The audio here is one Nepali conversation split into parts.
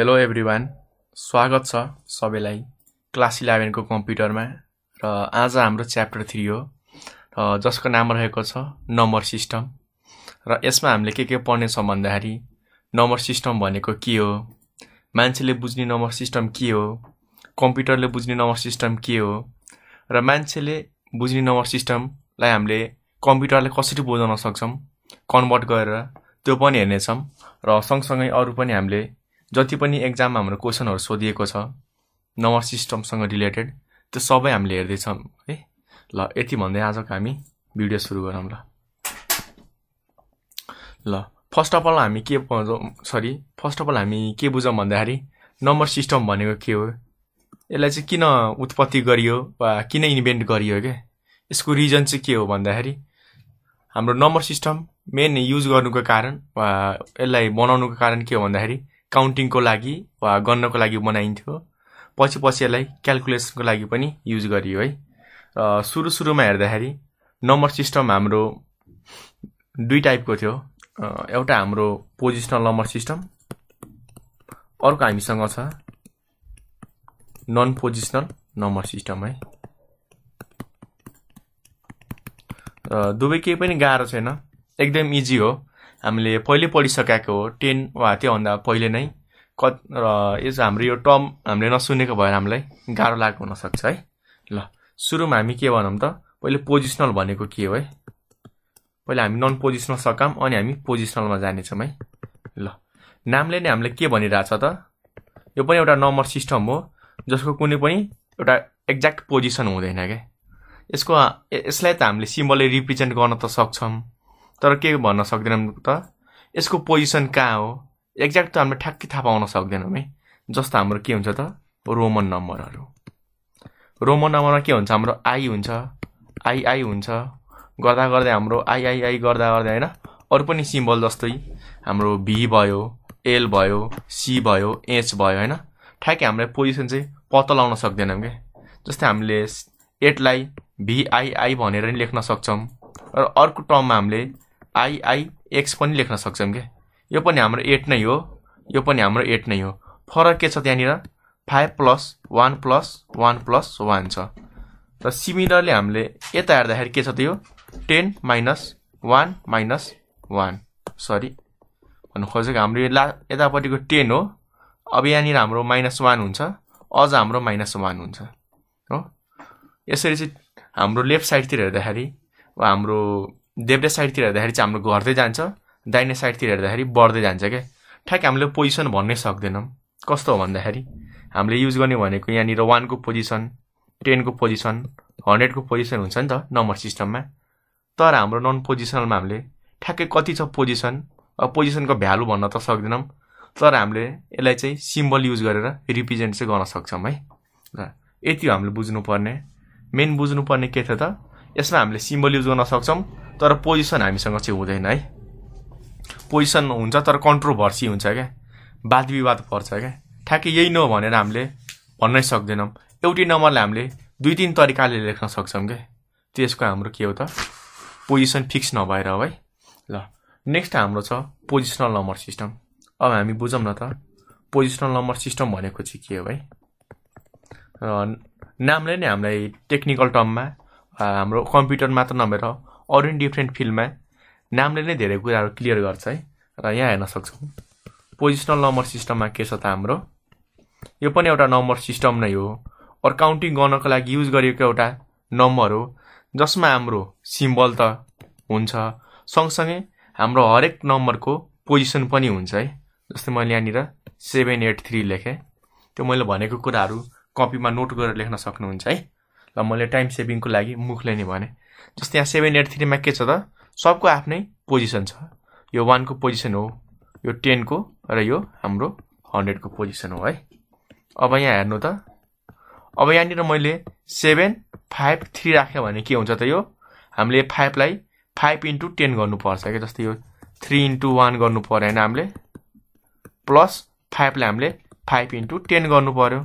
हेलो एभ्रिवान स्वागत छ सबैलाई क्लास इलेभेनको कम्प्युटरमा र आज हाम्रो च्याप्टर थ्री हो र जसको नाम रहेको छ नम्बर सिस्टम र यसमा हामीले के के पढ्नेछौँ भन्दाखेरि नम्बर सिस्टम भनेको के हो मान्छेले बुझ्ने नम्बर सिस्टम के हो कम्प्युटरले बुझ्ने नम्बर सिस्टम के हो र मान्छेले बुझ्ने नम्बर सिस्टमलाई हामीले कम्प्युटरले कसरी बुझाउन सक्छौँ कन्भर्ट गरेर त्यो पनि हेर्नेछौँ र सँगसँगै अरू पनि हामीले जति पनि एक्जाममा हाम्रो क्वेसनहरू सोधिएको छ नम्बर सिस्टमसँग रिलेटेड त्यो सबै हामीले हेर्दैछौँ है ल यति भन्दै आजको हामी भिडियो सुरु गरौँ ल ल फर्स्ट अफ अल हामी के सरी फर्स्ट अफ अल हामी के बुझौँ भन्दाखेरि नम्बर सिस्टम भनेको के हो यसलाई चाहिँ किन उत्पत्ति गरियो वा किन इन्भेन्ट गरियो क्या यसको रिजन चाहिँ के हो भन्दाखेरि हाम्रो नम्बर सिस्टम मेन युज गर्नुको कारण वा यसलाई बनाउनुको कारण के हो भन्दाखेरि काउन्टिङको लागि वा गर्नको लागि बनाइन्थ्यो पछि पछि यसलाई क्यालकुलेसनको लागि पनि युज गरियो है र सुरु सुरुमा हेर्दाखेरि नम्बर सिस्टम हाम्रो दुई टाइपको थियो एउटा हाम्रो पोजिसनल नम्बर सिस्टम अर्को हामीसँग छ नन पोजिसनल नम्बर सिस्टम है र दुवै केही पनि गाह्रो छैन एकदम इजी हो हामीले पहिले पढिसकेको हो टेन वा त्योभन्दा पहिले नै क र यस हाम्रो यो टर्म हामीले नसुनेको भएर हामीलाई गाह्रो लागेको हुनसक्छ है ल सुरुमा हामी के भनौँ त पहिले पोजिसनल भनेको के हो है पहिला हामी नन पोजिसनल सकाम अनि हामी पोजिसनलमा जानेछौँ है ल नामले नै हामीलाई के भनिरहेछ त यो पनि एउटा नम्बर सिस्टम हो जसको कुनै पनि एउटा एक्ज्याक्ट पोजिसन हुँदैन क्या यसको यसलाई त हामीले सिम्बलले रिप्रेजेन्ट गर्न त सक्छौँ तर के भन्न सक्दैनौँ त यसको पोजिसन कहाँ हो एक्ज्याक्ट त हामीले ठ्याक्कै थाहा पाउन सक्दैनौँ है जस्तो हाम्रो के हुन्छ त रोमन नम्बरहरू रोमन नम्बरमा के हुन्छ हाम्रो आई हुन्छ आई आई हुन्छ गर्दा गर्दै हाम्रो आई आई आई गर्दा गर्दै होइन अरू पनि सिम्बल जस्तै हाम्रो भी भयो एल भयो सी भयो एच भयो होइन ठ्याक्कै हाम्रो पोजिसन चाहिँ पत्ता लगाउन सक्दैनौँ क्या जस्तै हामीले एटलाई भिआइआई भनेर नि लेख्न सक्छौँ र अर्को टर्ममा हामीले आइआइएक्स पनि लेख्न सक्छौँ क्या यो पनि हाम्रो एट नै हो यो पनि हाम्रो एट नै हो फरक के छ त्यहाँनिर five plus one plus one plus one छ र सिमिलरली हामीले यता हेर्दाखेरि के छ त्यो यो ten minus one minus one sorry भन्नु खोजेको हाम्रो यो ला यतापट्टिको टेन हो अब यहाँनिर हाम्रो माइनस वान हुन्छ अझ हाम्रो माइनस वान हुन्छ हो यसरी चाहिँ हाम्रो लेफ्ट साइडतिर हेर्दाखेरि हाम्रो देब्रे साइडतिर हेर्दाखेरि चाहिँ हाम्रो घट्दै जान्छ दाहिने साइडतिर हेर्दाखेरि बढ्दै जान्छ क्या ठ्याक्क हामीले पोजिसन भन्नै सक्दैनौँ कस्तो हो भन्दाखेरि हामीले युज गर्ने भनेको यहाँनिर वानको पोजिसन टेनको पोजिसन हन्ड्रेडको पोजिसन हुन्छ नि त नम्बर सिस्टममा तर हाम्रो नन पोजिसनलमा हामीले ठ्याक्कै कति छ पोजिसन पोजिसनको भ्यालु भन्न त सक्दैनौँ तर हामीले यसलाई चाहिँ सिम्बल युज गरेर रिप्रेजेन्ट चाहिँ गर्न सक्छौँ है ल यति हो हामीले बुझ्नुपर्ने मेन बुझ्नुपर्ने के थियो त यसमा हामीले सिम्बल युज गर्न सक्छौँ तर पोजिसन हामीसँग चाहिँ हुँदैन है पोजिसन हुन्छ तर कन्ट्रोभर्सी हुन्छ क्या वाद विवाद पर्छ क्या ठ्याक्कै यही न भनेर हामीले भन्नै सक्दैनौँ एउटै नम्बरले हामीले दुई तिन तरिकाले लेख्न सक्छौँ क्या त्यसको हाम्रो के हो त पोजिसन फिक्स नभएर हो है ल नेक्स्ट हाम्रो छ पोजिसनल नम्बर सिस्टम अब हामी बुझौँ न त पोजिसनल नम्बर सिस्टम भनेको चाहिँ के हो है र नामले नै हामीलाई टेक्निकल टर्ममा हाम्रो कम्प्युटर मात्र नभएर अरू डिफ्रेन्ट फिल्डमा नामले नै धेरै कुराहरू क्लियर गर्छ है र यहाँ हेर्न सक्छौँ पोजिसनल नम्बर सिस्टममा के छ त हाम्रो यो पनि एउटा नम्बर सिस्टम नै हो अरू काउन्टिङ गर्नको लागि युज गरिएको एउटा नम्बर हो जसमा हाम्रो सिम्बल त हुन्छ सँगसँगै हाम्रो हरेक नम्बरको पोजिसन पनि हुन्छ है जस्तै मैले यहाँनिर सेभेन एट थ्री लेखेँ त्यो मैले भनेको कुराहरू कपीमा नोट गरेर लेख्न सक्नुहुन्छ है ल मैले टाइम सेभिङको लागि मुखले नै भने जस्तै यहाँ सेभेन एट थ्रीमा के छ त सबको आफ्नै पोजिसन छ यो वानको पोजिसन हो यो टेनको र यो हाम्रो हन्ड्रेडको पोजिसन हो है अब यहाँ हेर्नु त अब यहाँनिर मैले सेभेन फाइभ थ्री राखेँ भने के हुन्छ त यो हामीले फाइभलाई फाइभ इन्टु टेन गर्नुपर्छ क्या जस्तै यो थ्री इन्टु वान गर्नु पऱ्यो होइन हामीले प्लस फाइभलाई हामीले फाइभ इन्टु टेन गर्नु पऱ्यो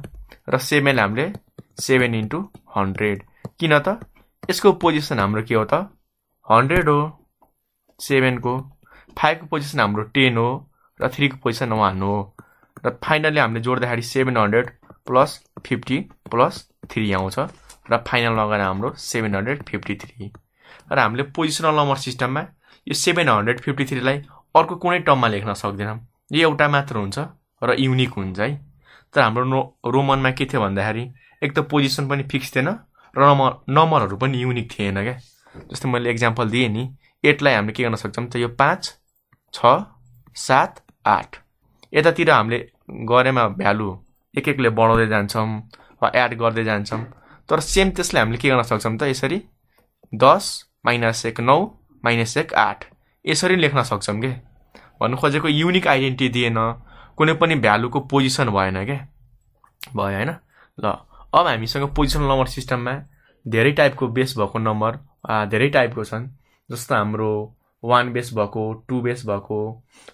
र सेभेनलाई हामीले सेभेन इन्टु हन्ड्रेड किन त यसको पोजिसन हाम्रो के हो त हन्ड्रेड हो सेभेनको फाइभको पोजिसन हाम्रो टेन हो र थ्रीको पोजिसन वान हो र फाइनल्ली हामीले जोड्दाखेरि seven hundred plus fifty plus three आउँछ र फाइनल लगाएर हाम्रो सेभेन हन्ड्रेड फिफ्टी थ्री र हामीले पोजिसनल नम्बर सिस्टममा यो सेभेन हन्ड्रेड फिफ्टी थ्रीलाई अर्को कुनै टर्ममा लेख्न सक्दैनौँ यो एउटा मात्र हुन्छ र युनिक हुन्छ है तर हाम्रो नो रोमनमा के थियो भन्दाखेरि एक त पोजिसन पनि फिक्स थिएन र नम्बर नम्बरहरू पनि युनिक थिएन क्या जस्तै मैले एक्जाम्पल दिएँ नि एटलाई हामीले के गर्न सक्छौँ त यो पाँच छ सात आठ यतातिर हामीले गरेमा भ्यालु एक एकले बढाउँदै जान्छौँ वा एड गर्दै जान्छौँ तर सेम त्यसलाई हामीले के गर्न सक्छौँ त यसरी दस माइनस एक नौ माइनस एक आठ यसरी लेख्न सक्छौँ के भन्नु खोजेको युनिक आइडेन्टिटी दिएन कुनै पनि भ्यालुको पोजिसन भएन क्या भयो होइन ल अब हामीसँग पोजिसनल नम्बर सिस्टममा धेरै टाइपको बेस भएको नम्बर धेरै टाइपको छन् जस्तो हाम्रो वान बेस भएको टू बेस भएको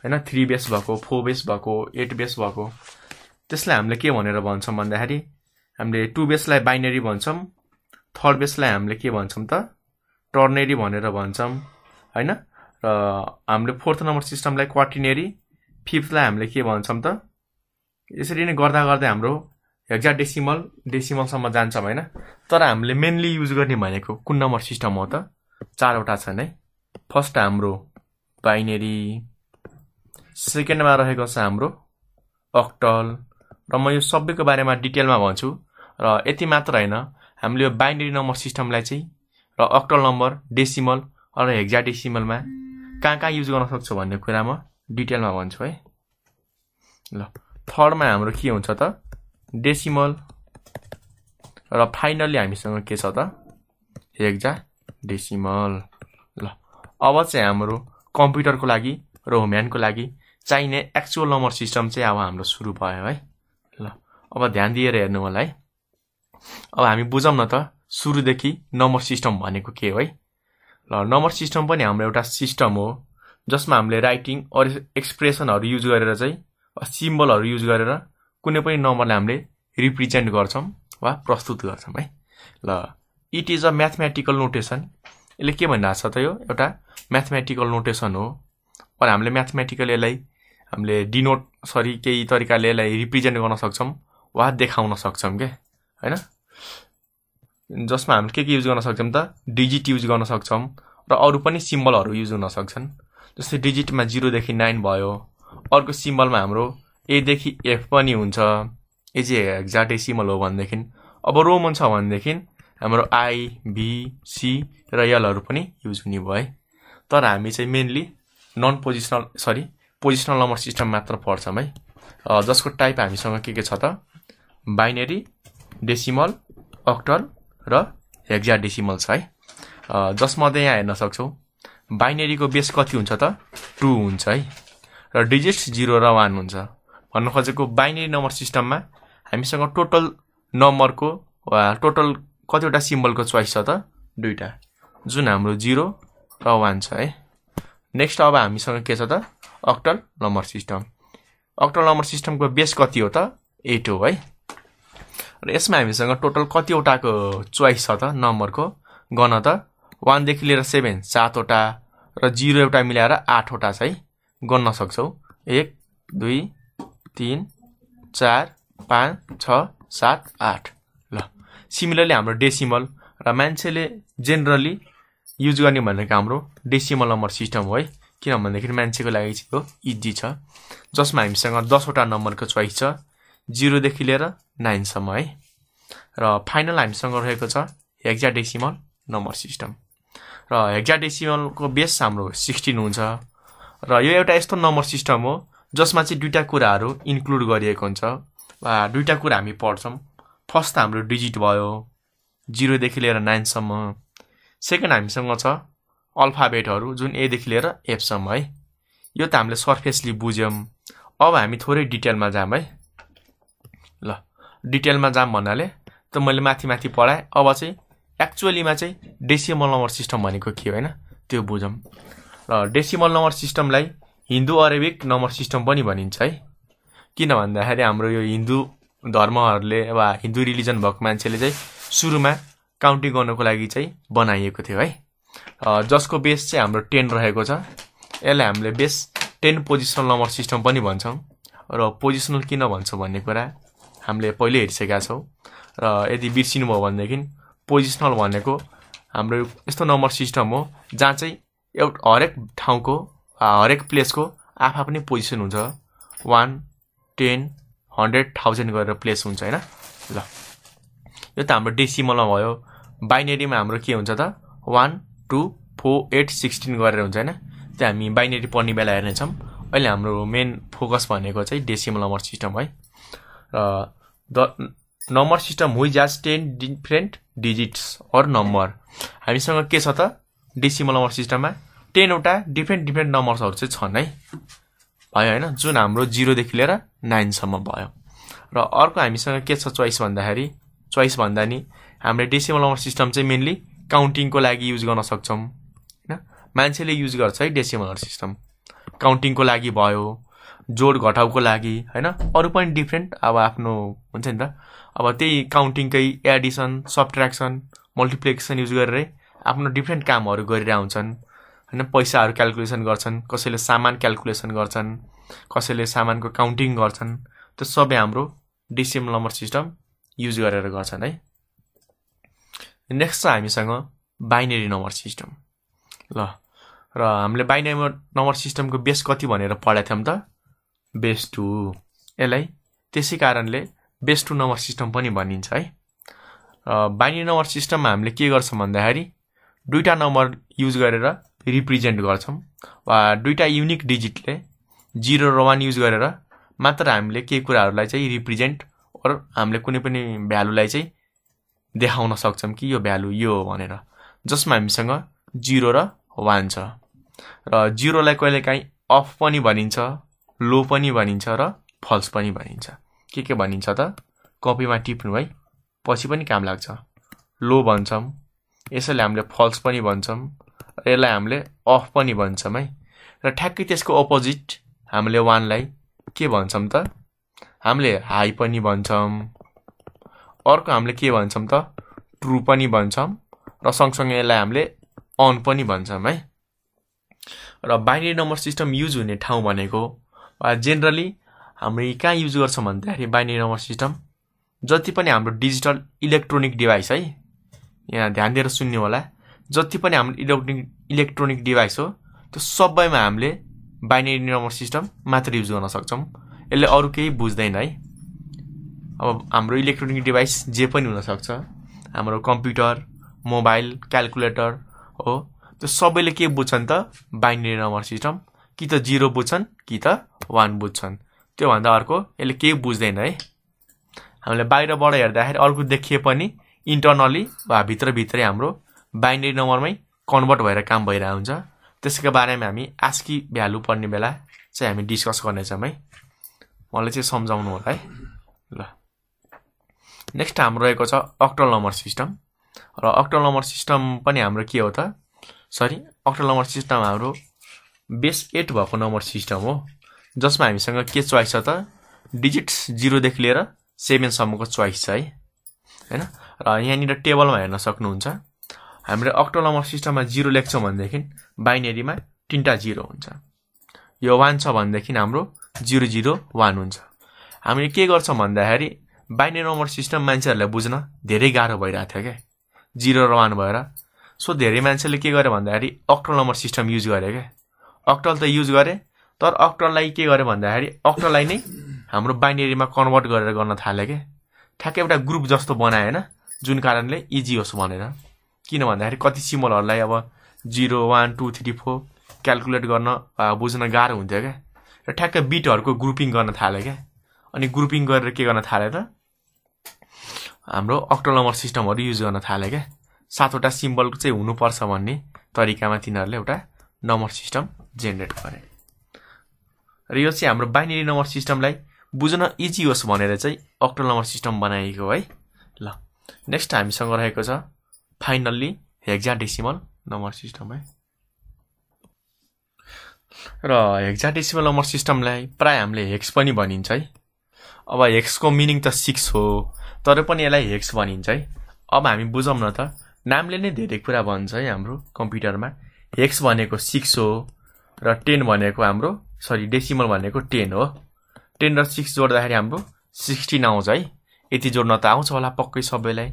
होइन थ्री बेस भएको फोर बेस भएको एट बेस भएको त्यसलाई हामीले के भनेर भन्छौँ भन्दाखेरि हामीले टु बेसलाई बाइनेरी भन्छौँ थर्ड बेसलाई हामीले के भन्छौँ त टर्नेरी भनेर भन्छौँ होइन र हामीले फोर्थ नम्बर सिस्टमलाई क्वाटिनेरी फिफ्थलाई हामीले के भन्छौँ त यसरी नै गर्दा गर्दै हाम्रो हेक्जा डेसिमल डेसिमलसम्म जान्छौँ होइन तर हामीले मेनली युज गर्ने भनेको कुन नम्बर सिस्टम हो त चारवटा छन् है फर्स्ट हाम्रो बाइनेरी सेकेन्डमा रहेको छ हाम्रो अक्टल र म यो सबैको बारेमा डिटेलमा भन्छु र यति मात्र होइन हामीले यो बाइनेरी नम्बर सिस्टमलाई चाहिँ र अक्टल नम्बर डेसिमल र हेक्जा डेसिमलमा कहाँ कहाँ युज गर्न सक्छु भन्ने कुरा म डिटेलमा भन्छु है ल थर्डमा हाम्रो के हुन्छ त डेसिमल र फाइनल्ली हामीसँग के छ त हेक्जा डेसिमल ल अब चाहिँ हाम्रो कम्प्युटरको लागि र होम्यानको लागि चाहिने एक्चुअल नम्बर सिस्टम चाहिँ अब हाम्रो सुरु भयो है ल अब ध्यान दिएर हेर्नु होला है अब हामी बुझौँ न त सुरुदेखि नम्बर सिस्टम भनेको के हो है ल नम्बर सिस्टम पनि हाम्रो एउटा सिस्टम हो जसमा हामीले राइटिङ अरू एक्सप्रेसनहरू युज गरेर चाहिँ सिम्बलहरू युज गरेर कुनै पनि नम्बरलाई हामीले रिप्रेजेन्ट गर्छौँ वा प्रस्तुत गर्छौँ है ल it is a mathematical notation यसले के आएको छ त यो एउटा म्याथमेटिकल नोटेसन हो अर हामीले म्याथमेटिकल यसलाई हामीले डिनोट सरी केही तरिकाले यसलाई रिप्रेजेन्ट गर्न सक्छौँ वा देखाउन सक्छौँ क्या होइन जसमा हामी के के युज गर्न सक्छौँ त डिजिट युज गर्न सक्छौँ र अरू पनि सिम्बलहरू युज हुन सक्छन् जस्तै डिजिटमा जिरोदेखि नाइन भयो अर्को सिम्बलमा हाम्रो एदेखि एफ पनि हुन्छ ए चाहिँ एक्ज्याक्ट एसिमल हो भनेदेखि अब रोमन छ भनेदेखि हाम्रो आई बी सी र यलहरू पनि युज हुने भयो है तर हामी चाहिँ mainly non positional sorry positional number system मात्र पढ्छौँ है जसको टाइप हामीसँग के के छ त बाइनेरी डेसिमल अक्टल र हेक्जा डेसिमल छ है जसमध्ये यहाँ हेर्न सक्छौँ बाइनेरीको बेस कति हुन्छ त टू हुन्छ है र डिजिट जिरो र वान हुन्छ भन्न खोजेको बाइनेरी नम्बर सिस्टममा हामीसँग टोटल नम्बरको वा टोटल कतिवटा सिम्बलको चोइस छ त दुईवटा जुन हाम्रो जिरो र वान छ है नेक्स्ट अब हामीसँग के छ त octal number system octal number सिस्टमको बेस कति हो त एट हो है र यसमा हामीसँग टोटल कतिवटाको चोइस छ त नम्बरको गन त वानदेखि लिएर सेभेन सातवटा र जिरो एउटा मिलाएर आठवटा चाहिँ गर्न सक्छौँ एक दुई तिन चार पाँच छ सात आठ ल सिमिलरली हाम्रो डेसिमल र मान्छेले जेनरली युज गर्ने भनेको हाम्रो डेसिमल नम्बर सिस्टम हो है किन भन्दाखेरि मान्छेको लागि चाहिँ यो इजी छ जसमा हामीसँग दसवटा नम्बरको चोइस छ जिरोदेखि लिएर नाइनसम्म है र फाइनल हामीसँग रहेको छ हेक्जा डेसिमल नम्बर सिस्टम र हेक्जा डेसिमलको बेस हाम्रो सिक्सटिन हुन्छ र यो एउटा यस्तो नम्बर सिस्टम हो जसमा चाहिँ दुईवटा कुराहरू इन्क्लुड गरिएको हुन्छ दुईवटा कुरा हामी पढ्छौँ फर्स्ट त हाम्रो डिजिट भयो जिरोदेखि लिएर नाइनसम्म सेकेन्ड हामीसँग छ अल्फाबेटहरू जुन एदेखि लिएर एफसम्म है यो त हामीले सर्फेसली बुझ्यौँ अब हामी थोरै डिटेलमा जाम है ल डिटेलमा जाम भन्नाले त मैले माथि माथि पढाएँ अब चाहिँ एक्चुअलीमा चाहिँ डेसिमल नम्बर सिस्टम भनेको के होइन त्यो बुझौँ र डेसिमल नम्बर सिस्टमलाई हिन्दू अरेबिक नम्बर सिस्टम पनि भनिन्छ है किन भन्दाखेरि हाम्रो यो हिन्दू धर्महरूले वा हिन्दू रिलिजन भएको मान्छेले चाहिँ सुरुमा काउन्टिङ गर्नुको लागि चाहिँ बनाइएको थियो है जसको बेस चाहिँ हाम्रो टेन रहेको छ यसलाई हामीले base ten positional number system पनि भन्छौँ र पोजिसनल किन भन्छौँ भन्ने कुरा हामीले पहिले हेरिसकेका छौँ र यदि बिर्सिनु भयो भनेदेखि पोजिसनल भनेको हाम्रो यस्तो नम्बर सिस्टम हो जहाँ चाहिँ एउटा हरेक ठाउँको हरेक प्लेसको आफआफ्नै पोजिसन हुन्छ वान टेन हन्ड्रेड थाउजन्ड गरेर प्लेस हुन्छ होइन ल यो त हाम्रो डेसिमलमा भयो बाइनेरीमा हाम्रो के हुन्छ त one two four eight sixteen गरेर हुन्छ होइन त्यो हामी बाइनेरी पढ्ने बेला हेर्नेछौँ अहिले हाम्रो मेन फोकस भनेको चाहिँ डेसिमल नम्बर सिस्टम है र the number system which has ten different digits or number हामीसँग के छ त डेसिमल नम्बर सिस्टममा टेनवटा डिफ्रेन्ट डिफ्रेन्ट नम्बर्सहरू चाहिँ छन् है भयो होइन जुन हाम्रो जिरोदेखि लिएर नाइनसम्म भयो र अर्को हामीसँग के छ चोइस भन्दाखेरि चोइस भन्दा नि हामीले डेसिमल नम्बर सिस्टम चाहिँ मेन्ली काउन्टिङको लागि युज गर्न सक्छौँ होइन मान्छेले युज गर्छ है डेसिमल नम्बर सिस्टम काउन्टिङको लागि भयो जोड घटाउको लागि होइन अरू पनि डिफ्रेन्ट अब आफ्नो हुन्छ नि त अब त्यही काउन्टिङकै एडिसन सब्ट्र्याक्सन मल्टिप्लिकेसन युज गरेरै आफ्नो डिफ्रेन्ट कामहरू गरिरह हुन्छन् होइन पैसाहरू क्यालकुलेसन गर्छन् कसैले सामान क्यालकुलेसन गर्छन् कसैले सामानको काउन्टिङ गर्छन् त्यो सबै हाम्रो डिसिएम नम्बर सिस्टम युज गरेर गर्छन् है नेक्स्ट छ हामीसँग बाइनेरी नम्बर सिस्टम ल र हामीले बाइनेरी नम्बर सिस्टमको बेस कति भनेर पढाएको थियौँ त बेस टू यसलाई त्यसै कारणले बेस टू नम्बर सिस्टम पनि भनिन्छ है र बाइनेरी नम्बर सिस्टममा हामीले के गर्छौँ भन्दाखेरि दुईवटा नम्बर युज गरेर रिप्रेजेन्ट गर्छौँ वा दुईवटा युनिक डिजिटले जिरो र वान युज गरेर मात्र हामीले केही कुराहरूलाई चाहिँ रिप्रेजेन्ट र हामीले कुनै पनि भ्यालुलाई चाहिँ देखाउन सक्छौँ कि यो भ्यालु यो हो भनेर जसमा हामीसँग जिरो र वान छ र जिरोलाई कहिलेकाहीँ अफ पनि भनिन्छ लो पनि भनिन्छ र फल्स पनि भनिन्छ के के भनिन्छ त कपीमा टिप्नु है पछि पनि काम लाग्छ लो भन्छौँ यसैले हामीले फल्स पनि भन्छौँ यसलाई हामीले अफ पनि भन्छौँ है र ठ्याक्कै त्यसको अपोजिट हामीले वानलाई के भन्छौँ त हामीले हाई पनि भन्छौँ अर्को हामीले के भन्छौँ त ट्रु पनि भन्छौँ र सँगसँगै यसलाई हामीले अन पनि भन्छौँ है र बाइनेरी नम्बर सिस्टम युज हुने ठाउँ भनेको जेनरली हामी कहाँ युज गर्छौँ भन्दाखेरि बाइनेरी नम्बर सिस्टम जति पनि हाम्रो डिजिटल इलेक्ट्रोनिक डिभाइस है यहाँ ध्यान दिएर सुन्ने होला जति पनि हाम्रो इलेक्ट्रोनिक इलेक्ट्रोनिक डिभाइस हो त्यो सबैमा हामीले बाइनेरी नम्बर सिस्टम मात्र युज गर्न सक्छौँ यसले अरू केही बुझ्दैन है अब हाम्रो इलेक्ट्रोनिक डिभाइस जे पनि हुनसक्छ हाम्रो कम्प्युटर मोबाइल क्यालकुलेटर हो त्यो सबैले के बुझ्छन् त बाइनेरी नम्बर सिस्टम कि त जिरो बुझ्छन् कि त वान बुझ्छन् त्योभन्दा अर्को यसले केही बुझ्दैन है हामीले बाहिरबाट हेर्दाखेरि अर्को देखिए पनि इन्टर्नली वा भित्रभित्रै हाम्रो बाइनेरी नम्बरमै कन्भर्ट भएर काम भइरहेको हुन्छ त्यसको बारेमा हामी आस्की भ्यालु पर्ने बेला चाहिँ हामी डिस्कस गर्नेछौँ है मलाई चाहिँ सम्झाउनु होला है ल नेक्स्ट हाम्रो रहेको छ अक्टल नम्बर सिस्टम र अक्टल नम्बर सिस्टम पनि हाम्रो के हो त सरी अक्टल नम्बर सिस्टम हाम्रो बेस एट भएको नम्बर सिस्टम हो जसमा हामीसँग के चोइस छ त डिजिट्स जिरोदेखि लिएर सेभेनसम्मको चोइस छ है होइन र यहाँनिर टेबलमा हेर्न सक्नुहुन्छ हामीले अक्टो नम्बर सिस्टममा जिरो लेख्छौँ भनेदेखि बाइनेरीमा तिनवटा जिरो हुन्छ यो वान छ भनेदेखि हाम्रो जिरो जिरो वान हुन्छ हामीले के गर्छौँ भन्दाखेरि बाइनेरी नम्बर सिस्टम मान्छेहरूलाई बुझ्न धेरै गाह्रो भइरहेको थियो क्या जिरो र वान भएर सो धेरै मान्छेले के गर्यो भन्दाखेरि अक्टल नम्बर सिस्टम युज गरे क्या अक्टल त युज गरे तर अक्टललाई के गर्यो भन्दाखेरि अक्टललाई नै हाम्रो बाइनेरीमा कन्भर्ट गरेर गर्न थाले क्या ठ्याक्कै एउटा ग्रुप जस्तो बनाएन जुन कारणले इजी होस् भनेर किन भन्दाखेरि कति सिम्बलहरूलाई अब zero one two three four calculate गर्न बुझ्न गाह्रो हुन्थ्यो क्या र ठ्याक्कै बिटहरूको ग्रुपिङ गर्न थालेँ क्या अनि ग्रुपिङ गरेर के गर्न थालेँ त हाम्रो अक्टो नम्बर सिस्टमहरू युज गर्न थाले क्या सातवटा सिम्बल चाहिँ हुनुपर्छ भन्ने तरिकामा तिनीहरूले एउटा नम्बर सिस्टम जेनेरेट गरे र यो चाहिँ हाम्रो बाइनेरी नम्बर सिस्टमलाई बुझ्न इजी होस् भनेर चाहिँ अक्टो नम्बर सिस्टम बनाइएको है ल नेक्स्ट हामीसँग रहेको छ finally hexadecimal number system है र हेक्जा डेसिमल नम्बर सिस्टमलाई प्रायः हामीले हेक्स पनि भनिन्छ है अब हेक्सको मिनिङ त सिक्स हो तर पनि यसलाई हेक्स भनिन्छ है अब हामी बुझौँ न त नामले नै धेरै कुरा भन्छ है हाम्रो कम्प्युटरमा हेक्स भनेको सिक्स हो र टेन भनेको हाम्रो सरी डेसिमल भनेको टेन हो टेन र सिक्स जोड्दाखेरि हाम्रो सिक्सटिन आउँछ है यति जोड्न त आउँछ होला पक्कै सबैलाई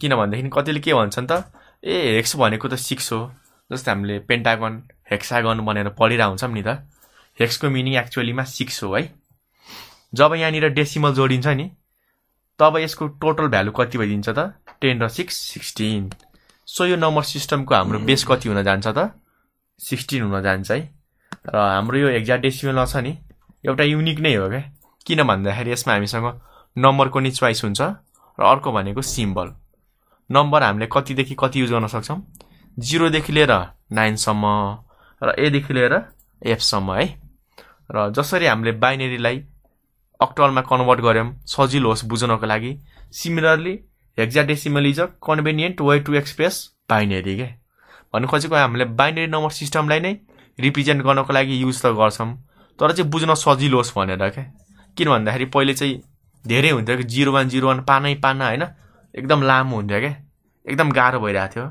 किनभनेदेखि कतिले के भन्छन् त ए हेक्स भनेको त सिक्स हो जस्तै हामीले पेन्टागन हेक्सागन भनेर पढिरहेको हुन्छौँ नि त हेक्सको मिनिङ एक्चुअलीमा सिक्स हो है जब यहाँनिर डेसिमल जोडिन्छ नि तब यसको टोटल भ्यालु कति भइदिन्छ त टेन र सिक्स सिक्सटिन सो यो नम्बर सिस्टमको हाम्रो बेस hmm. कति हुन जान्छ त सिक्सटिन हुन जान्छ है र हाम्रो यो एक्ज्याक्ट डेसिमल छ नि एउटा युनिक नै हो क्या किन भन्दाखेरि यसमा हामीसँग नम्बरको नि चोइस हुन्छ र अर्को भनेको सिम्बल नम्बर हामीले कतिदेखि कति युज गर्न सक्छौँ जिरोदेखि लिएर नाइनसम्म र एदेखि लिएर एफसम्म है र जसरी हामीले बाइनेरीलाई अक्टलमा कन्भर्ट गऱ्यौँ सजिलो होस् बुझ्नको लागि similarly hexadecimal is a convenient way to express binary के भन्नु खोजेको हामीले बाइनेरी नम्बर सिस्टमलाई नै रिप्रेजेन्ट गर्नको लागि युज त गर्छौँ तर चाहिँ बुझ्न सजिलो होस् भनेर क्या किन भन्दाखेरि पहिले चाहिँ धेरै हुन्थ्यो कि जिरो वान जिरो वान पानै पाना होइन एकदम लामो हुन्थ्यो क्या एकदम गाह्रो भइरहेको थियो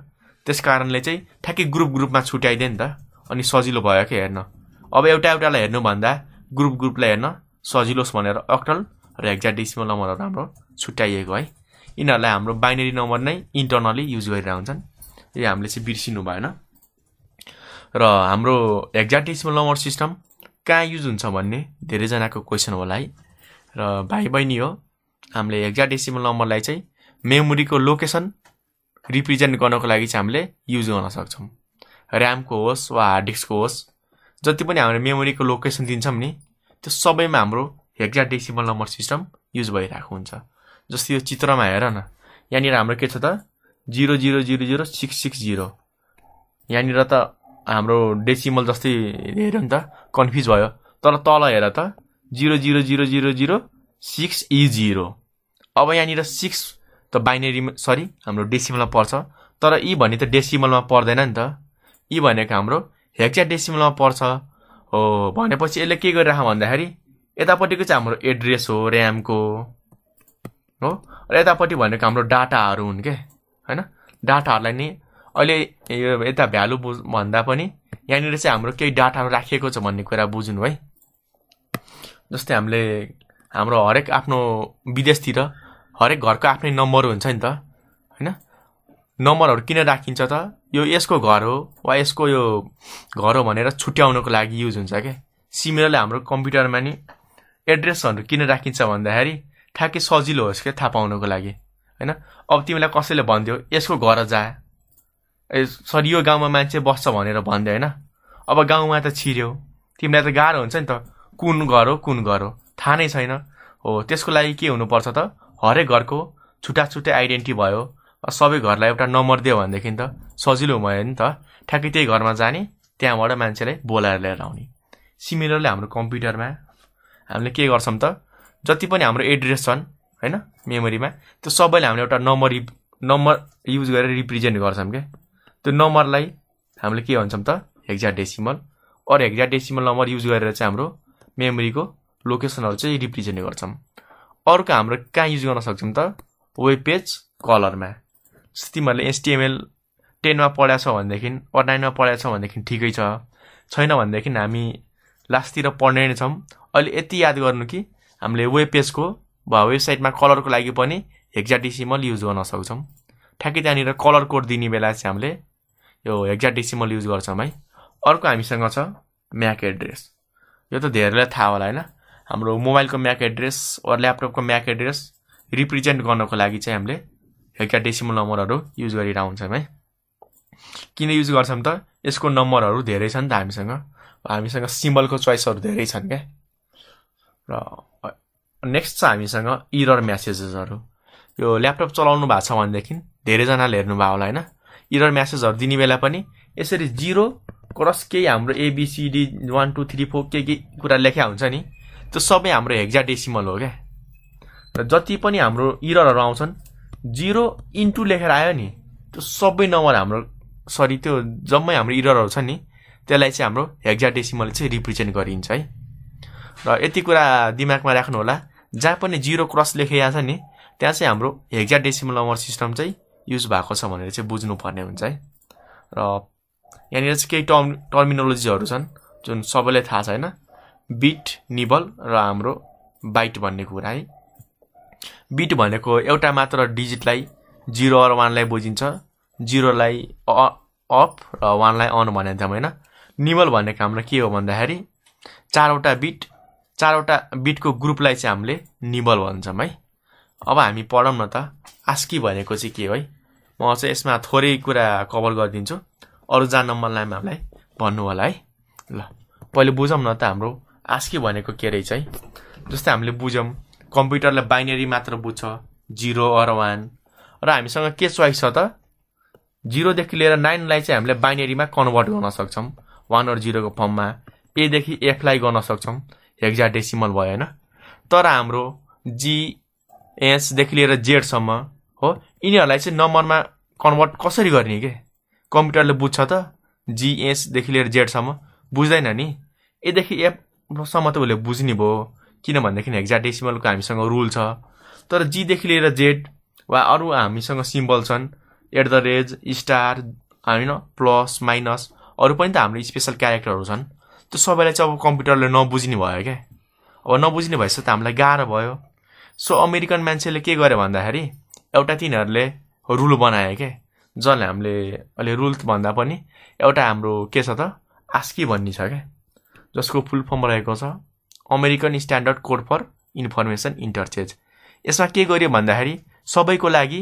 त्यस कारणले चाहिँ ठ्याक्कै ग्रुप ग्रुपमा छुट्याइदियो नि त अनि सजिलो भयो क्या हेर्न अब एउटा एउटालाई हेर्नुभन्दा ग्रुप ग्रुपलाई हेर्न सजिलोस् भनेर अक्टल र एक्जाडिसिमल नम्बरहरू हाम्रो छुट्याइएको है यिनीहरूलाई हाम्रो बाइनेरी नम्बर नै इन्टर्नली युज गरिरहन्छन् यो हामीले चाहिँ बिर्सिनु भएन र हाम्रो एक्जाडिसिमल नम्बर सिस्टम कहाँ युज हुन्छ भन्ने धेरैजनाको क्वेसन होला है र भाइ बहिनी हो हामीले एक्जाडेसिमल नम्बरलाई चाहिँ मेमोरीको लोकेसन रिप्रेजेन्ट गर्नको लागि चाहिँ हामीले युज गर्न सक्छौँ ऱ्यामको होस् वा हार्ड डिस्कको होस् जति पनि हामीले मेमोरीको लोकेसन दिन्छौँ नि त्यो सबैमा हाम्रो hexadecimal number system use भइरहेको हुन्छ जस्तै यो चित्रमा हेर न यहाँनिर हाम्रो के छ त zero zero zero zero six six zero यहाँनिर त हाम्रो डेसिमल जस्तै हेऱ्यो नि त कन्फ्युज भयो तर तल हेर त zero zero zero zero zero six E zero अब यहाँनिर सिक्स त बाइनेरीमा सरी हाम्रो डेसिमलमा पर्छ तर यी भन्ने त डेसिमलमा पर्दैन नि त यी भनेको हाम्रो हेक्चा डेसिमलमा पर्छ हो भनेपछि यसले के गरिरह भन्दाखेरि यतापट्टिको चाहिँ हाम्रो एड्रेस हो ऱ्यामको हो र यतापट्टि भनेको हाम्रो डाटाहरू हुन् क्या होइन डाटाहरूलाई नि अहिले यो यता भ्यालु बुझ भन्दा पनि यहाँनिर चाहिँ हाम्रो केही डाटाहरू राखिएको छ भन्ने कुरा बुझ्नु है जस्तै हामीले हाम्रो हरेक आफ्नो विदेशतिर हरेक घरको आफ्नै नम्बर हुन्छ नि त होइन नम्बरहरू किन राखिन्छ त यो यसको घर हो वा यसको यो घर हो भनेर छुट्याउनको लागि युज हुन्छ क्या सिमिलरले हाम्रो कम्प्युटरमा नि एड्रेसहरू किन राखिन्छ भन्दाखेरि ठ्याक्कै सजिलो होस् क्या थाहा पाउनको लागि होइन अब तिमीलाई कसैले भनिदियो यसको घर जा ए सरी यो गाउँमा मान्छे बस्छ भनेर भनिदियो होइन अब गाउँमा त छिर्यो तिमीलाई त गाह्रो हुन्छ नि त कुन घर हो कुन घर हो थाहा नै छैन हो त्यसको लागि के हुनुपर्छ त हरेक घरको छुट्टा छुट्टै आइडेन्टिटी भयो सबै घरलाई एउटा नम्बर दियो भनेदेखि त सजिलो भयो नि त ठ्याक्कै त्यही घरमा जाने त्यहाँबाट मान्छेलाई बोलाएर लिएर आउने सिमिलरली हाम्रो कम्प्युटरमा हामीले के गर्छौँ त जति पनि हाम्रो एड्रेस छन् होइन मेमोरीमा त्यो सबैले हामीले एउटा नम्बर नम्बर युज गरेर रिप्रेजेन्ट गर्छौँ क्या त्यो नम्बरलाई हामीले के भन्छौँ त हेक्जा डेसिमल अरू हेक्जा डेसिमल नम्बर युज गरेर चाहिँ हाम्रो मेमोरीको लोकेसनहरू चाहिँ रिप्रेजेन्ट गर्छौँ अर्को हाम्रो कहाँ युज गर्न सक्छौँ त वेब पेज कलरमा जस्तो तिमीहरूले एसटिएमएल टेनमा पढाएको छ भनेदेखि अर नाइनमा पढाएको छ भनेदेखि ठिकै छ छैन भनेदेखि हामी लास्टतिर पढ्ने नै छौँ अहिले यति याद गर्नु कि हामीले वेब पेजको वा वेबसाइटमा कलरको लागि पनि हेक्जाटिसिमल युज गर्न सक्छौँ ठ्याक्कै त्यहाँनिर कलर कोड दिने बेला चाहिँ हामीले यो हेक्जाटिसिमल युज गर्छौँ है अर्को हामीसँग छ म्याक एड्रेस यो त धेरैलाई थाहा होला होइन हाम्रो मोबाइलको म्याक एड्रेस वा ल्यापटपको म्याक एड्रेस रिप्रेजेन्ट गर्नको लागि चाहिँ हामीले हेक्टा डेसिमल नम्बरहरू युज गरिरहेको हुन्छौँ है किन युज गर्छौँ त यसको नम्बरहरू धेरै छन् त हामीसँग हामीसँग सिम्बलको चोइसहरू धेरै छन् क्या र नेक्स्ट छ हामीसँग इरर म्यासेजेसहरू यो ल्यापटप चलाउनु भएको छ भनेदेखि धेरैजनाले हेर्नुभयो होला होइन इरर म्यासेजहरू दिने बेला पनि यसरी जिरो क्रस केही हाम्रो ABCD one two three four के के कुरा लेख्या हुन्छ नि त्यो सबै हाम्रो हेक्जाडेसिमल हो क्या र जति पनि हाम्रो इररहरू आउँछन् जिरो इन्टु लेखेर आयो नि त्यो सबै नम्बर हाम्रो सरी त्यो जम्मै हाम्रो इररहरू छ नि त्यसलाई चाहिँ हाम्रो हेक्जाडेसिमल चाहिँ रिप्रेजेन्ट गरिन्छ है र यति कुरा दिमागमा राख्नु होला जहाँ पनि जिरो क्रस लेखिया छ नि त्यहाँ चाहिँ हाम्रो हेक्जाडेसिमल नम्बर सिस्टम चाहिँ युज भएको छ भनेर चाहिँ बुझ्नुपर्ने हुन्छ है र यहाँनिर चाहिँ केही टर्म टर्मिनोलोजीहरू छन् जुन सबैलाई थाहा छ छैन बिट निबल र हाम्रो बाइट भन्ने कुरा है बिट भनेको एउटा मात्र डिजिटलाई जिरो र वानलाई बुझिन्छ जिरोलाई अफ र वानलाई अन भनिन्थ्यौँ होइन निबल भनेको हाम्रो के हो भन्दाखेरि चारवटा बिट चारवटा बिटको ग्रुपलाई चाहिँ हामीले निबल भन्छौँ है अब हामी पढौँ न त आस्की भनेको चाहिँ के हो है म चाहिँ यसमा थोरै कुरा कभर गरिदिन्छु अरू जान्न मन लाग्यो हामीलाई भन्नु होला है ल पहिले बुझौँ न त हाम्रो आस्की भनेको के रहेछ है जस्तै हामीले बुझ्यौँ कम्प्युटरलाई बाइनेरी मात्र बुझ्छ जिरो अर वान र हामीसँग के चोइस छ त जिरोदेखि लिएर नाइनलाई चाहिँ हामीले बाइनेरीमा कन्भर्ट गर्न सक्छौँ वान अर जिरोको फर्ममा एदेखि एफलाई गर्न सक्छौँ हेक्जा डेसिमल भयो होइन तर हाम्रो जी जिएसदेखि लिएर जेडसम्म हो यिनीहरूलाई चाहिँ नम्बरमा कन्भर्ट कसरी गर्ने के कम्प्युटरले बुझ्छ त जिएसदेखि लिएर जेडसम्म बुझ्दैन नि एदेखि एफ सम्म त उसले बुझ्ने भयो किनभनेदेखि हेक्जाडेसिमलको हामीसँग रुल छ तर जीदेखि लिएर जेड वा अरू हामीसँग सिम्बल छन् एट द रेज स्टार होइन प्लस माइनस अरू पनि त हाम्रो स्पेसल क्यारेक्टरहरू छन् त्यो सबैलाई चाहिँ अब कम्प्युटरले नबुझ्ने भयो क्या अब नबुझ्ने भएपछि त हामीलाई गाह्रो भयो सो अमेरिकन मान्छेले के गर्यो भन्दाखेरि एउटा तिनीहरूले रुल बनायो क्या जसले हामीले अहिले रुल भन्दा पनि एउटा हाम्रो के छ त आस्की भन्ने छ क्या जसको फुल फर्म रहेको छ American standard code for information interchange यसमा के गर्यो भन्दाखेरि सबैको लागि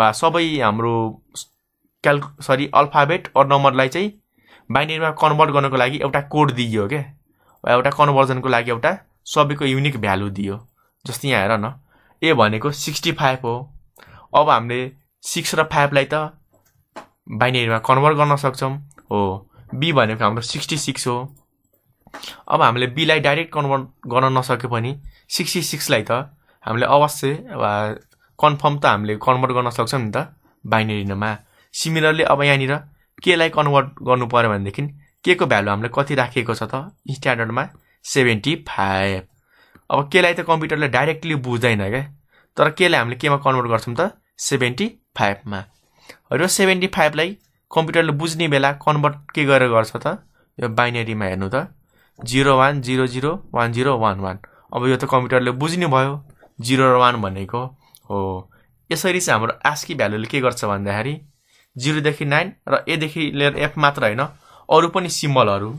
वा सबै हाम्रो क्याल सरी अल्फाबेट अर नम्बरलाई चाहिँ बाइनेरीमा कन्भर्ट गर्नको लागि एउटा कोड दियो क्या एउटा कन्भर्जनको लागि एउटा सबैको युनिक भ्यालु दियो जस्तै यहाँ हेर न ए भनेको सिक्सटी फाइभ हो अब हामीले सिक्स र फाइभलाई त बाइनेरीमा कन्भर्ट गर्न सक्छौँ हो बी भनेको हाम्रो सिक्सटी सिक्स हो अब हामीले बीलाई डाइरेक्ट कन्भर्ट गर्न नसके पनि सिक्सटी सिक्सलाई त हामीले अवश्य कन्फर्म त हामीले कन्भर्ट गर्न सक्छौँ नि त बाइनेरीमा सिमिलरली अब यहाँनिर केलाई कन्भर्ट गर्नु पऱ्यो भनेदेखि के को भ्यालु हामीले कति राखिएको छ त स्ट्यान्डर्डमा सेभेन्टी फाइभ अब केलाई त कम्प्युटरले डाइरेक्टली बुझ्दैन क्या तर केलाई हामीले केमा कन्भर्ट गर्छौँ त सेभेन्टी फाइभमा र सेभेन्टी फाइभलाई कम्प्युटरले बुझ्ने बेला कन्भर्ट के गरेर गर्छ त यो बाइनेरीमा हेर्नु त zero one zero zero one zero one one अब यो त कम्प्युटरले बुझ्ने भयो जिरो र वान भनेको हो यसरी चाहिँ हाम्रो आस्की भ्यालुले के गर्छ भन्दाखेरि जिरोदेखि नाइन र एदेखि लिएर एफ मात्र होइन अरू पनि सिम्बलहरू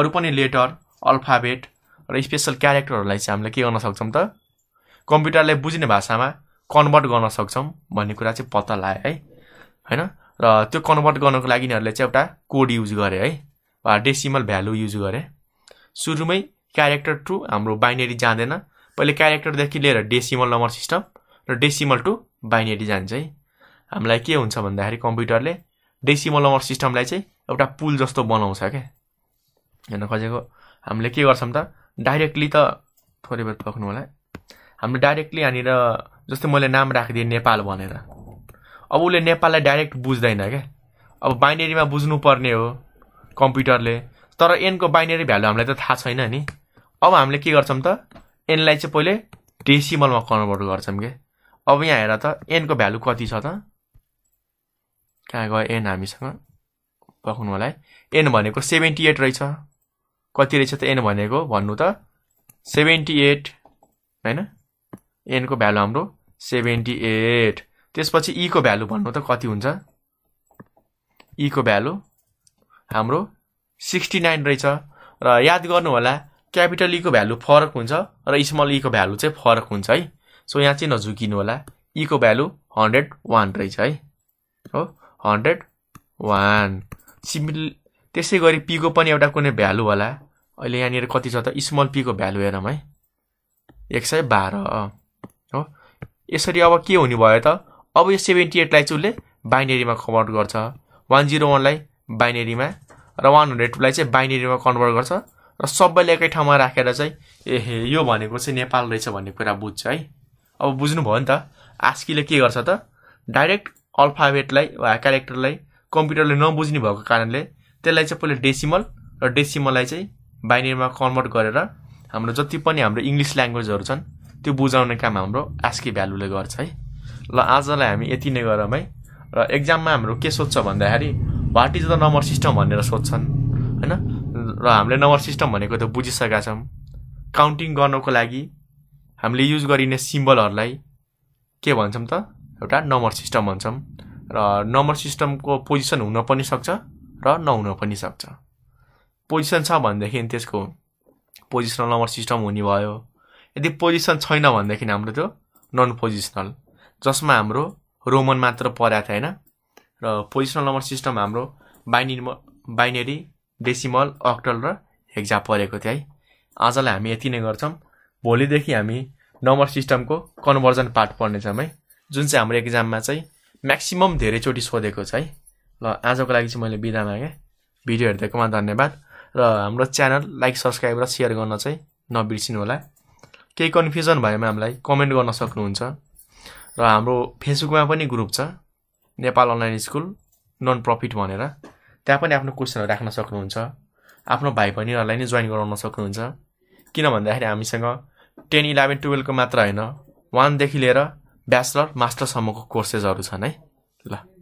अरू पनि लेटर अल्फाबेट र स्पेसल क्यारेक्टरहरूलाई चाहिँ हामीले के गर्न सक्छौँ त कम्प्युटरले बुझ्ने भाषामा कन्भर्ट गर्न सक्छौँ भन्ने कुरा चाहिँ पत्ता लाग्यो है होइन र त्यो कन्भर्ट गर्नको लागि यिनीहरूले चाहिँ एउटा कोड युज गरे है वा डेसिमल भ्यालु युज गरे सुरुमै क्यारेक्टर टु हाम्रो बाइनेरी जाँदैन पहिले क्यारेक्टरदेखि लिएर डेसिमल नम्बर सिस्टम र डेसिमल टु बाइनेरी जान्छ है हामीलाई के हुन्छ भन्दाखेरि कम्प्युटरले डेसिमल नम्बर सिस्टमलाई चाहिँ एउटा पुल जस्तो बनाउँछ क्या हेर्न खोजेको हामीले के गर्छौँ त डाइरेक्टली त थोरै बेर पक्नु होला हामीले डाइरेक्टली यहाँनिर जस्तै मैले नाम राखिदिएँ नेपाल भनेर अब उसले नेपाललाई डाइरेक्ट बुझ्दैन क्या अब बाइनेरीमा बुझ्नुपर्ने हो कम्प्युटरले तर एनको बाइनेरी भ्यालु हामीलाई त थाहा छैन नि अब हामीले के गर्छौँ त एनलाई चाहिँ पहिले डेसिमलमा कन्भर्ट गर्छौँ के अब यहाँ हेर त एनको भ्यालु कति छ त कहाँ गयो एन हामीसँग पक्नु होला है एन भनेको सेभेन्टी एट रहेछ कति रहेछ त एन भनेको भन्नु त सेभेन्टी एट होइन एनको भ्यालु हाम्रो सेभेन्टी एट त्यसपछि ईको e भ्यालु भन्नु त कति हुन्छ ईको e भ्यालु हाम्रो सिक्सटी नाइन रहेछ र याद गर्नु होला क्यापिटल ईको e भ्यालु फरक हुन्छ र स्मल ईको e भ्यालु चाहिँ फरक हुन्छ है सो यहाँ चाहिँ नझुकिनु होला ईको e भ्यालु हन्ड्रेड वान रहेछ है हो हन्ड्रेड वान सिमिल त्यसै गरी पीको पनि एउटा कुनै भ्यालु होला अहिले यहाँनिर कति छ त स्मल पीको भ्यालु हेरौँ है एक सय बाह्र हो यसरी अब के हुने भयो त अब यो सेभेन्टी एटलाई चाहिँ उसले बाइनेरीमा कन्भर्ट गर्छ वान जिरो वानलाई बाइनेरीमा र वान हन्ड्रेड टूलाई चाहिँ बाइनेरीमा कन्भर्ट गर्छ र सबैले एकै ठाउँमा राखेर चाहिँ ए यो भनेको चाहिँ नेपाल रहेछ भन्ने कुरा बुझ्छ है अब बुझ्नुभयो नि त आस्कीले के गर्छ त डाइरेक्ट अल्फाबेटलाई वा क्यारेक्टरलाई कम्प्युटरले नबुझ्ने भएको कारणले त्यसलाई चाहिँ पहिला डेसिमल र डेसिमललाई चाहिँ बाइनेरीमा कन्भर्ट गरेर हाम्रो जति पनि हाम्रो इङ्ग्लिस ल्याङ्ग्वेजहरू छन् त्यो बुझाउने काम हाम्रो आस्की भ्यालुले गर्छ है ल आजलाई हामी यति नै गरौँ है र एक्जाममा हाम्रो के सोध्छ भन्दाखेरि what is the number system भनेर सोध्छन् होइन र हामीले नम्बर सिस्टम भनेको त बुझिसकेका छौँ काउन्टिङ गर्नको लागि हामीले युज गरिने सिम्बलहरूलाई के भन्छौँ त एउटा नम्बर सिस्टम भन्छौँ र नम्बर सिस्टमको पोजिसन हुन पनि सक्छ र नहुन पनि सक्छ पोजिसन छ भनेदेखि त्यसको पोजिसनल नम्बर सिस्टम हुने भयो यदि पोजिसन छैन भनेदेखि हाम्रो त्यो नन पोजिसनल जसमा हाम्रो रोमन मात्र परेको थियो होइन र पोजिसनल नम्बर सिस्टम हाम्रो बाइनेरी बाइनेरी डेसिमल अक्टल र हेक्जा परेको थियो है आजलाई हामी यति नै गर्छौँ भोलिदेखि हामी नम्बर सिस्टमको कन्भर्जन पार्ट पढ्नेछौँ है जुन चाहिँ हाम्रो एक्जाममा चाहिँ म्याक्सिमम धेरैचोटि सोधेको छ है ल आजको लागि चाहिँ मैले बिदा मागेँ भिडियो हेरिदिएकोमा धन्यवाद र हाम्रो च्यानल लाइक सब्सक्राइब र सेयर गर्न चाहिँ नबिर्सिनु होला केही कन्फ्युजन भएमा हामीलाई कमेन्ट गर्न सक्नुहुन्छ र हाम्रो फेसबुकमा पनि ग्रुप छ Nepal online school non profit भनेर त्यहाँ पनि आफ्नो क्वेसनहरू राख्न सक्नुहुन्छ आफ्नो भाइ बहिनीहरूलाई नै जोइन गराउन सक्नुहुन्छ किन भन्दाखेरि हामीसँग टेन इलेभेन टुवेल्भको मात्र होइन वानदेखि लिएर ब्याचलर मास्टरसम्मको कोर्सेसहरू छन् है ल